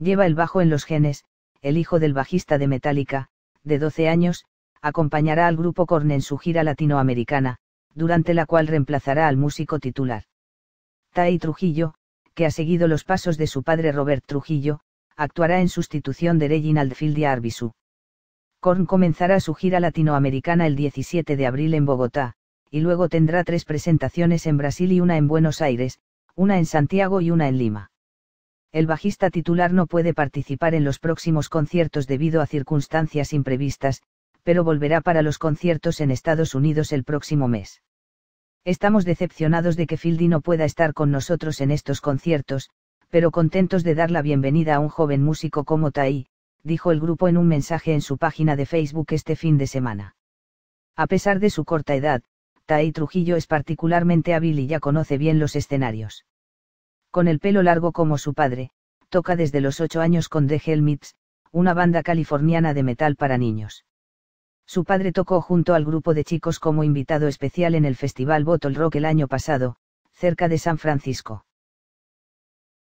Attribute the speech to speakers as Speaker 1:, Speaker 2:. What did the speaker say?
Speaker 1: Lleva el bajo en los genes, el hijo del bajista de Metallica, de 12 años, acompañará al grupo Korn en su gira latinoamericana, durante la cual reemplazará al músico titular. Tai Trujillo, que ha seguido los pasos de su padre Robert Trujillo, actuará en sustitución de Reginald de Arbisu. Korn comenzará su gira latinoamericana el 17 de abril en Bogotá, y luego tendrá tres presentaciones en Brasil y una en Buenos Aires, una en Santiago y una en Lima el bajista titular no puede participar en los próximos conciertos debido a circunstancias imprevistas, pero volverá para los conciertos en Estados Unidos el próximo mes. Estamos decepcionados de que Fieldy no pueda estar con nosotros en estos conciertos, pero contentos de dar la bienvenida a un joven músico como Tai, dijo el grupo en un mensaje en su página de Facebook este fin de semana. A pesar de su corta edad, Tai Trujillo es particularmente hábil y ya conoce bien los escenarios con el pelo largo como su padre, toca desde los ocho años con The Helmets, una banda californiana de metal para niños. Su padre tocó junto al grupo de chicos como invitado especial en el Festival Bottle Rock el año pasado, cerca de San Francisco.